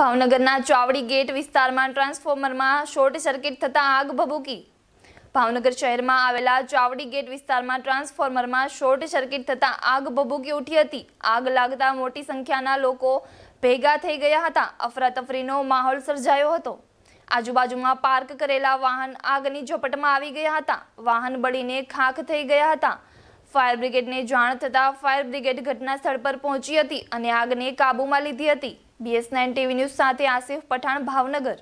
ભાવનગરના ચાવડી ગેટ વિસ્તારમાં ટ્રાન્સફોર્મરમાં શોર્ટ સર્કિટ થતાં આગ ભભૂકી ભાવનગર શહેરમાં આવેલા ચાવડી ગેટ વિસ્તારમાં ટ્રાન્સફોર્મરમાં શોર્ટ સર્કિટ થતાં આગ ભભૂકી ઉઠી હતી આગ લાગતા મોટી સંખ્યાના લોકો ભેગા થઈ ગયા હતા અફરાતફરીનો માહોલ સર્જાયો હતો આજુબાજુમાં પાર્ક કરેલા વાહન આગની ઝપટમાં આવી ગયા હતા વાહન બળીને ખાખ થઈ ગયા હતા ફાયર બ્રિગેડને જાણ થતાં ફાયર બ્રિગેડ ઘટના સ્થળ પર પહોંચી હતી અને આગને કાબૂમાં લીધી હતી બીએસ નાઇન ટીવી ન્યૂઝ સાથે આસિફ પઠાણ ભાવનગર